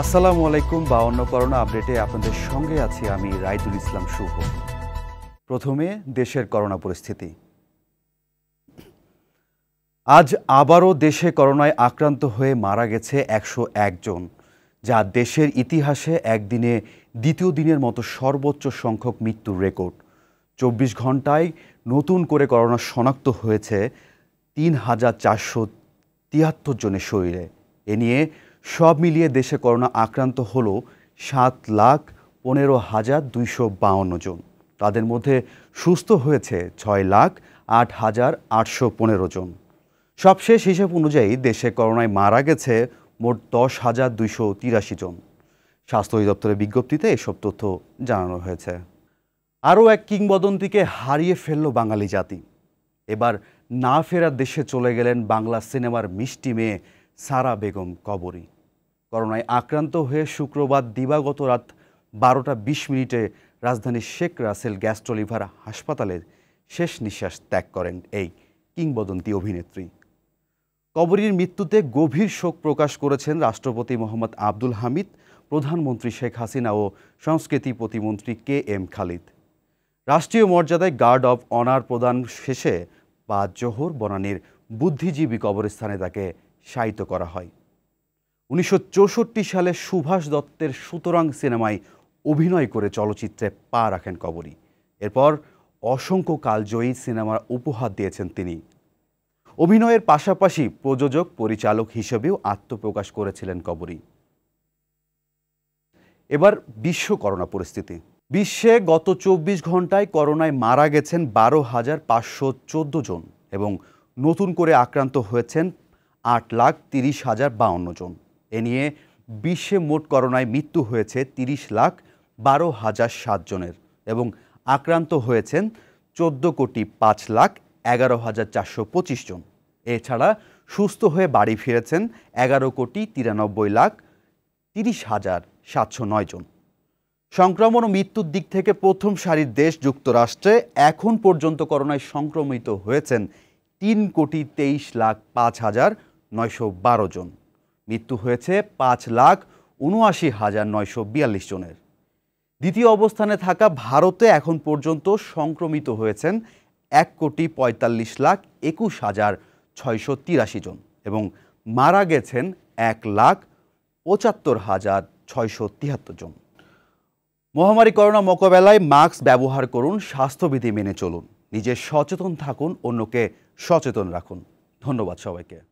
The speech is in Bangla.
আসসালামু আলাইকুম বা অন্য করোনা আপডেটে আপনাদের সঙ্গে আছি আমি রাইদুল ইসলাম শুভ প্রথমে দেশের করোনা পরিস্থিতি আজ আবারও দেশে করোনায় আক্রান্ত হয়ে মারা গেছে একশো একজন যা দেশের ইতিহাসে একদিনে দ্বিতীয় দিনের মতো সর্বোচ্চ সংখ্যক মৃত্যুর রেকর্ড চব্বিশ ঘন্টায় নতুন করে করোনা শনাক্ত হয়েছে তিন হাজার চারশো তিয়াত্তর জনের শরীরে এ নিয়ে সব মিলিয়ে দেশে করোনা আক্রান্ত হল সাত লাখ পনেরো হাজার দুইশো বাউন্ন জন তাদের মধ্যে সুস্থ হয়েছে ছয় লাখ আট হাজার আটশো পনেরো জন সবশেষ হিসেব অনুযায়ী দেশে করোনায় মারা গেছে মোট দশ হাজার দুইশো তিরাশি জন স্বাস্থ্য অধিদপ্তরের বিজ্ঞপ্তিতে এসব তথ্য জানানো হয়েছে আরও এক কিংবদন্তিকে হারিয়ে ফেলল বাঙালি জাতি এবার না ফেরার দেশে চলে গেলেন বাংলা সিনেমার মিষ্টি মেয়ে সারা বেগম কবরী করোনায় আক্রান্ত হয়ে শুক্রবার দিবাগত রাত বারোটা বিশ মিনিটে রাজধানীর শেখ রাসেল গ্যাস্ট্রোলিভার হাসপাতালে শেষ নিঃশ্বাস ত্যাগ করেন এই কিংবদন্তি অভিনেত্রী কবরীর মৃত্যুতে গভীর শোক প্রকাশ করেছেন রাষ্ট্রপতি মোহাম্মদ আব্দুল হামিদ প্রধানমন্ত্রী শেখ হাসিনা ও সংস্কৃতি প্রতিমন্ত্রী কে এম খালিদ রাষ্ট্রীয় মর্যাদায় গার্ড অব অনার প্রদান শেষে বা জোহর বনানীর বুদ্ধিজীবী কবরস্থানে তাকে শায়িত করা হয় উনিশশো সালে সুভাষ দত্তের সুতরাং সিনেমায় অভিনয় করে চলচ্চিত্রে পা রাখেন কবরী এরপর অসংখ্য কালজয়ী সিনেমার উপহার দিয়েছেন তিনি অভিনয়ের পাশাপাশি প্রযোজক পরিচালক হিসেবেও আত্মপ্রকাশ করেছিলেন কবরী এবার বিশ্ব করোনা পরিস্থিতি বিশ্বে গত চব্বিশ ঘন্টায় করোনায় মারা গেছেন বারো হাজার পাঁচশো জন এবং নতুন করে আক্রান্ত হয়েছেন আট লাখ তিরিশ হাজার বাউন্ন জন এ নিয়ে বিশ্বে মোট করোনায় মৃত্যু হয়েছে তিরিশ লাখ বারো হাজার সাতজনের এবং আক্রান্ত হয়েছেন চোদ্দ কোটি পাঁচ লাখ এগারো হাজার চারশো পঁচিশ জন এছাড়া সুস্থ হয়ে বাড়ি ফিরেছেন এগারো কোটি তিরানব্বই লাখ তিরিশ হাজার সাতশো নয় জন সংক্রমণ ও মৃত্যুর দিক থেকে প্রথম সারির দেশ যুক্তরাষ্ট্রে এখন পর্যন্ত করোনায় সংক্রমিত হয়েছেন তিন কোটি তেইশ লাখ পাঁচ হাজার নয়শো বারো জন মৃত্যু হয়েছে পাঁচ লাখ উনআশি হাজার নয়শো বিয়াল্লিশ জনের দ্বিতীয় অবস্থানে থাকা ভারতে এখন পর্যন্ত সংক্রমিত হয়েছেন এক কোটি পঁয়তাল্লিশ লাখ একুশ হাজার ছয়শো তিরাশি জন এবং মারা গেছেন এক লাখ পঁচাত্তর হাজার ছয়শো তিয়াত্তর জন মহামারী করোনা মোকাবেলায় মাস্ক ব্যবহার করুন স্বাস্থ্যবিধি মেনে চলুন নিজে সচেতন থাকুন অন্যকে সচেতন রাখুন ধন্যবাদ সবাইকে